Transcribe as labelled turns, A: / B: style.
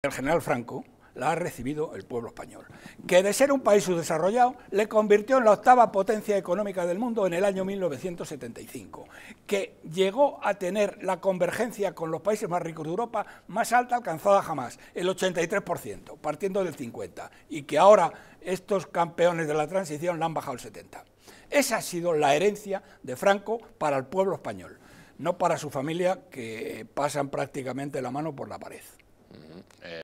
A: El general Franco la ha recibido el pueblo español, que de ser un país subdesarrollado le convirtió en la octava potencia económica del mundo en el año 1975, que llegó a tener la convergencia con los países más ricos de Europa más alta alcanzada jamás, el 83%, partiendo del 50%, y que ahora estos campeones de la transición la han bajado al 70%. Esa ha sido la herencia de Franco para el pueblo español, no para su familia que pasan prácticamente la mano por la pared.